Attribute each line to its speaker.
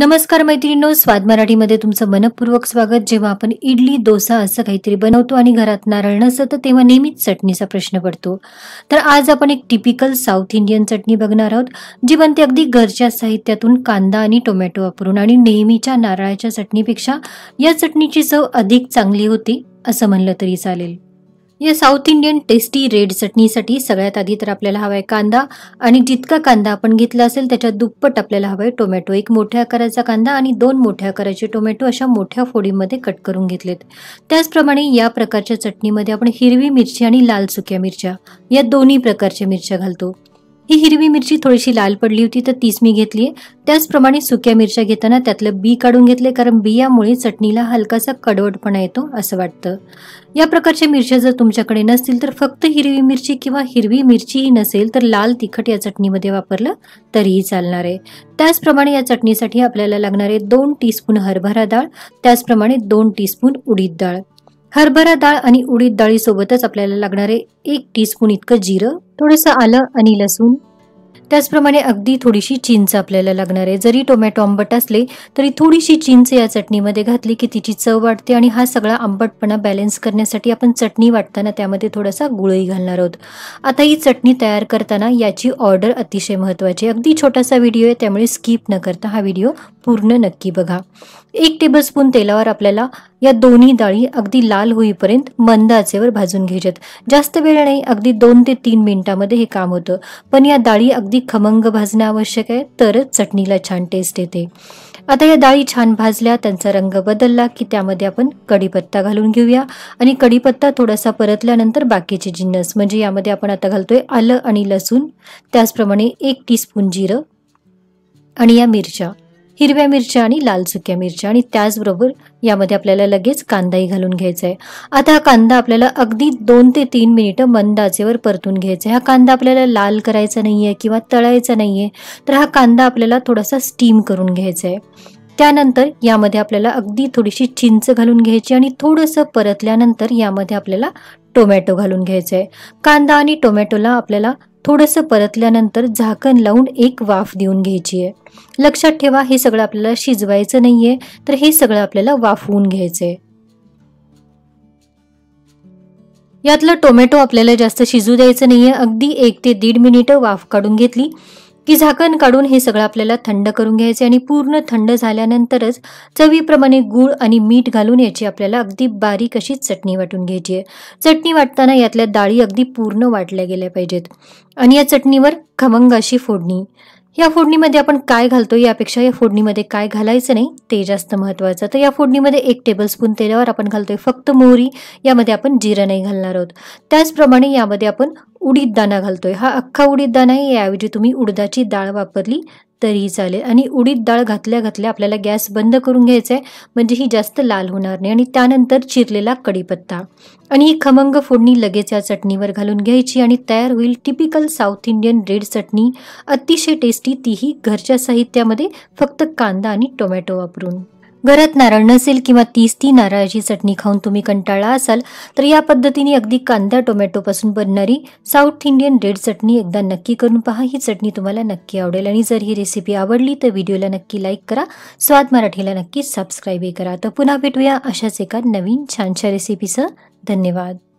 Speaker 1: नमस्कार मैत्रिणींनो स्वाद मराठीमध्ये तुमचं मनपूर्वक स्वागत जेव्हा आपण इडली डोसा असं काहीतरी बनवतो आणि घरात नारळ नसतं तेव्हा नेहमीच चटणीचा प्रश्न पडतो तर आज आपण एक टिपिकल साऊथ इंडियन चटणी बघणार आहोत जी बनते अगदी घरच्या साहित्यातून कांदा आणि टोमॅटो वापरून आणि नेहमीच्या नारळाच्या चटणीपेक्षा या चटणीची चव अधिक चांगली होती असं म्हणलं तरी चालेल या साऊथ इंडियन टेस्टी रेड चटणीसाठी सगळ्यात आधी तर आपल्याला हवा आहे कांदा आणि जितका कांदा आपण घेतला असेल त्याच्या दुप्पट आपल्याला हवा आहे टोमॅटो एक मोठ्या आकाराचा कांदा आणि दोन मोठ्या आकाराचे टोमॅटो अशा मोठ्या फोडीमध्ये कट करून घेतलेत त्याचप्रमाणे या प्रकारच्या चटणीमध्ये आपण हिरवी मिरची आणि लाल सुक्या मिरच्या या दोन्ही प्रकारच्या मिरच्या घालतो ही हिरवी मिरची थोडीशी लाल पडली होती तर तीच मी घेतली त्याचप्रमाणे सुक्या मिरच्या घेताना त्यातलं बी काढून घेतले कारण बियामुळे चटणीला हलकासा कडवटपणा येतो असं वाटतं या प्रकारच्या मिरच्या जर तुमच्याकडे नसतील तर फक्त हिरवी मिरची किंवा हिरवी मिरचीही नसेल तर लाल तिखट या चटणीमध्ये वापरलं तरीही चालणार आहे त्याचप्रमाणे या चटणीसाठी आपल्याला लागणारे दोन स्पून हरभरा डाळ त्याचप्रमाणे दोन टीस्पून उडीद डाळ हरभरा डाळ आणि उडीद डाळीसोबतच आपल्याला लागणारे एक स्पून इतकं जिरं थोडंसं आलं आणि लसूण त्याचप्रमाणे अगदी थोडीशी चिंच आपल्याला लागणार आहे जरी टोमॅटो आंबट असले तरी थोडीशी चिंच या चटणीमध्ये घातली की तिची चव वाढते आणि हा सगळा आंबटपणा बॅलन्स करण्यासाठी आपण चटणी वाटताना त्यामध्ये थोडासा गुळही घालणार आहोत आता ही चटणी तयार करताना याची ऑर्डर अतिशय महत्त्वाची अगदी छोटासा व्हिडिओ आहे त्यामुळे स्किप न करता हा व्हिडिओ पूर्ण नक्की बघा एक टेबलस्पून तेलावर आपल्याला या दोन्ही डाळी अगदी लाल होईपर्यंत मंद आचेवर भाजून घ्यायच्यात जास्त वेळ नाही अगदी दोन ते तीन मिनिटांमध्ये हे काम होतं पण या डाळी अगदी खमंग भाजणं आवश्यक आहे तरच चटणीला छान टेस्ट येते आता या डाळी छान भाजल्या त्यांचा रंग बदलला की त्यामध्ये आपण कढीपत्ता घालून घेऊया आणि कढीपत्ता थोडासा परतल्यानंतर बाकीचे जिन्नस म्हणजे यामध्ये आपण आता घालतोय आलं आणि लसूण त्याचप्रमाणे एक टीस्पून जिरं आणि या मिरच्या हिरव्या मिरच्या आणि लाल सुक्या मिरच्या आणि त्याचबरोबर यामध्ये आपल्याला लगेच कांदाही घालून घ्यायचा आहे आता हा कांदा आपल्याला अगदी दोन ते तीन मिनिटं मंद आचेवर परतून घ्यायचा आहे हा कांदा आपल्याला लाल करायचा नाही आहे किंवा तळायचा नाही आहे तर हा कांदा आपल्याला थोडासा स्टीम करून घ्यायचा आहे त्यानंतर यामध्ये आपल्याला अगदी थोडीशी चिंच घालून घ्यायची आणि थोडंसं परतल्यानंतर यामध्ये आपल्याला टोमॅटो घालून घ्यायचं आहे कांदा आणि टोमॅटोला आपल्याला थोडंसं परतल्यानंतर झाकण लावून एक वाफ देऊन घ्यायची आहे लक्षात ठेवा हे सगळं आपल्याला शिजवायचं नाहीये तर हे सगळं आपल्याला वाफवून घ्यायचंय यातलं टोमॅटो आपल्याला जास्त शिजू द्यायचं नाहीये अगदी एक ते दीड मिनिट वाफ काढून घेतली की झाकण काढून हे सगळं आपल्याला थंड करून घ्यायचे आणि पूर्ण थंड झाल्यानंतरच चवीप्रमाणे गूळ आणि मीठ घालून याची आपल्याला अगदी बारीक अशी चटणी वाटून घ्यायची आहे चटणी वाटताना यातल्या डाळी अगदी पूर्ण वाटल्या गेल्या पाहिजेत आणि या चटणीवर खमंग अशी फोडणी या फोडणीमध्ये आपण काय घालतो यापेक्षा या फोडणीमध्ये काय घालायचं नाही ते जास्त महत्त्वाचं तर या फोडणीमध्ये एक टेबलस्पून तेलावर आपण घालतोय फक्त मोहरी यामध्ये आपण जिरं नाही घालणार आहोत त्याचप्रमाणे यामध्ये आपण उडीद दाणा घालतोय हा अख्खा उडीद दाणा आहे याऐवजी तुम्ही उडदाची डाळ वापरली तरीही चालेल आणि उडीद डाळ घातल्या घातल्या आपल्याला गॅस बंद करून घ्यायचा आहे म्हणजे ही जास्त लाल होणार नाही आणि त्यानंतर चिरलेला कढीपत्ता आणि ही खमंग फोडणी लगेच या चटणीवर घालून घ्यायची आणि तयार होईल टिपिकल साऊथ इंडियन रेड चटणी अतिशय टेस्टी तीही घरच्या साहित्यामध्ये फक्त कांदा आणि टोमॅटो वापरून घरात नारळ नसेल किंवा तीस ती नारळाची चटणी खाऊन तुम्ही कंटाळा असाल तर या पद्धतीने अगदी कांदा टोमॅटोपासून बनणारी साऊथ इंडियन रेड चटणी एकदा नक्की करून पहा ही चटणी तुम्हाला नक्की आवडेल आणि जर ही रेसिपी आवडली तर व्हिडिओला नक्की लाईक करा स्वाद मराठीला नक्की सबस्क्राईबही करा तर पुन्हा भेटूया अशाच एका नवीन छानशा रेसिपीचं धन्यवाद